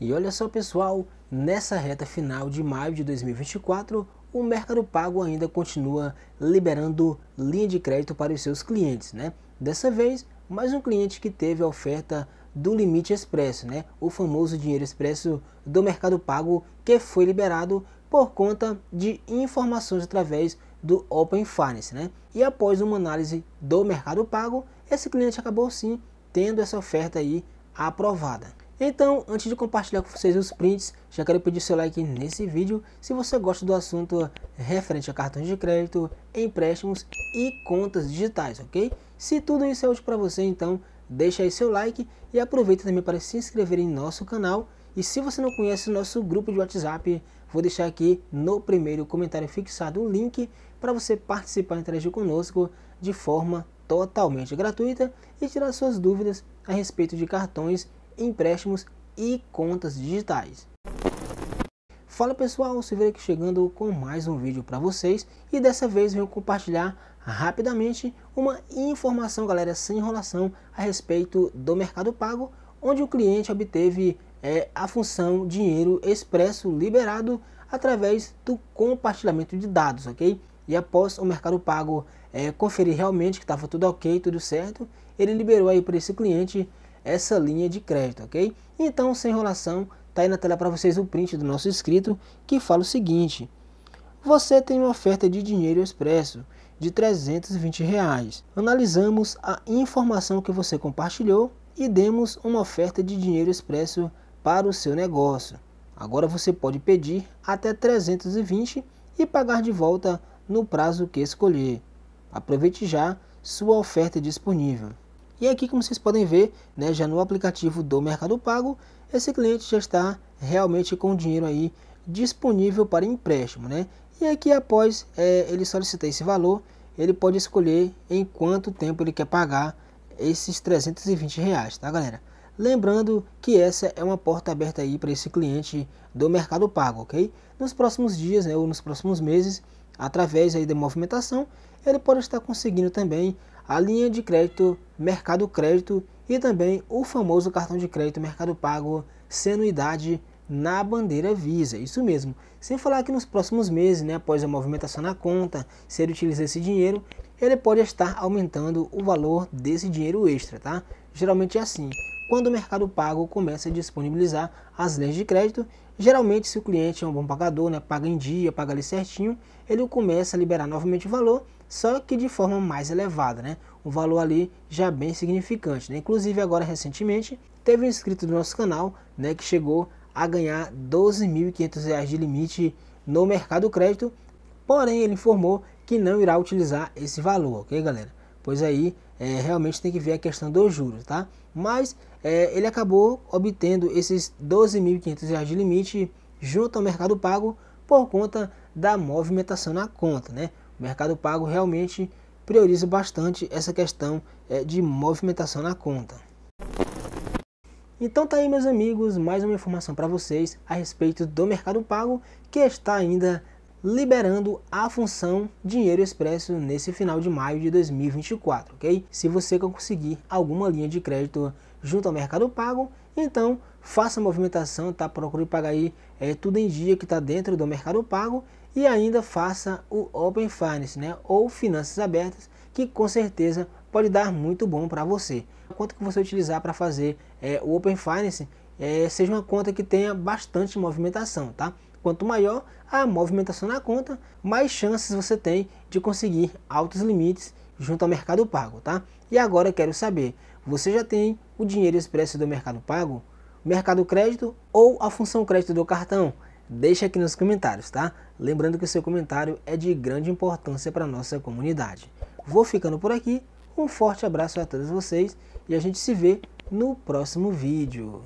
E olha só pessoal, nessa reta final de maio de 2024, o Mercado Pago ainda continua liberando linha de crédito para os seus clientes, né? Dessa vez, mais um cliente que teve a oferta do limite expresso, né? O famoso dinheiro expresso do Mercado Pago que foi liberado por conta de informações através do Open Finance, né? E após uma análise do Mercado Pago, esse cliente acabou sim tendo essa oferta aí aprovada. Então, antes de compartilhar com vocês os prints, já quero pedir seu like nesse vídeo se você gosta do assunto referente a cartões de crédito, empréstimos e contas digitais, ok? Se tudo isso é útil para você, então deixa aí seu like e aproveita também para se inscrever em nosso canal. E se você não conhece o nosso grupo de WhatsApp, vou deixar aqui no primeiro comentário fixado o link para você participar e interagir conosco de forma totalmente gratuita e tirar suas dúvidas a respeito de cartões empréstimos e contas digitais. Fala pessoal, Silveira aqui chegando com mais um vídeo para vocês e dessa vez venho compartilhar rapidamente uma informação galera sem enrolação a respeito do Mercado Pago, onde o cliente obteve é, a função dinheiro expresso liberado através do compartilhamento de dados, ok? E após o Mercado Pago é, conferir realmente que estava tudo ok, tudo certo, ele liberou aí para esse cliente essa linha de crédito, ok? Então, sem enrolação, tá aí na tela para vocês o print do nosso inscrito que fala o seguinte: você tem uma oferta de dinheiro expresso de 320 reais. Analisamos a informação que você compartilhou e demos uma oferta de dinheiro expresso para o seu negócio. Agora você pode pedir até 320 e pagar de volta no prazo que escolher. Aproveite já sua oferta disponível. E aqui, como vocês podem ver, né, já no aplicativo do Mercado Pago, esse cliente já está realmente com o dinheiro aí disponível para empréstimo, né? E aqui, após é, ele solicitar esse valor, ele pode escolher em quanto tempo ele quer pagar esses 320 reais, tá, galera? Lembrando que essa é uma porta aberta aí para esse cliente do Mercado Pago, ok? Nos próximos dias né, ou nos próximos meses, através aí da movimentação, ele pode estar conseguindo também a linha de crédito Mercado Crédito e também o famoso cartão de crédito Mercado Pago sem anuidade na bandeira Visa. Isso mesmo. Sem falar que nos próximos meses, né, após a movimentação na conta, se ele utilizar esse dinheiro, ele pode estar aumentando o valor desse dinheiro extra, tá? Geralmente é assim. Quando o mercado pago começa a disponibilizar as leis de crédito, geralmente se o cliente é um bom pagador, né, paga em dia, paga ali certinho, ele começa a liberar novamente o valor, só que de forma mais elevada, né? um valor ali já é bem significante. Né? Inclusive agora recentemente teve um inscrito do nosso canal né, que chegou a ganhar R$ 12.500 de limite no mercado crédito, porém ele informou que não irá utilizar esse valor, ok galera? Pois aí é, realmente tem que ver a questão dos juros, tá? Mas é, ele acabou obtendo esses R$ 12.500 de limite junto ao Mercado Pago por conta da movimentação na conta, né? O Mercado Pago realmente prioriza bastante essa questão eh, de movimentação na conta. Então tá aí meus amigos, mais uma informação para vocês a respeito do Mercado Pago que está ainda liberando a função Dinheiro Expresso nesse final de maio de 2024, ok? Se você conseguir alguma linha de crédito junto ao Mercado Pago, então, faça a movimentação, tá? Procure pagar aí é, tudo em dia que está dentro do mercado pago e ainda faça o Open Finance, né? Ou finanças abertas, que com certeza pode dar muito bom para você. A conta que você utilizar para fazer é, o Open Finance é, seja uma conta que tenha bastante movimentação, tá? Quanto maior a movimentação na conta, mais chances você tem de conseguir altos limites junto ao mercado pago, tá? E agora eu quero saber, você já tem o dinheiro expresso do Mercado Pago, Mercado Crédito ou a função crédito do cartão? Deixa aqui nos comentários, tá? Lembrando que o seu comentário é de grande importância para a nossa comunidade. Vou ficando por aqui, um forte abraço a todos vocês e a gente se vê no próximo vídeo.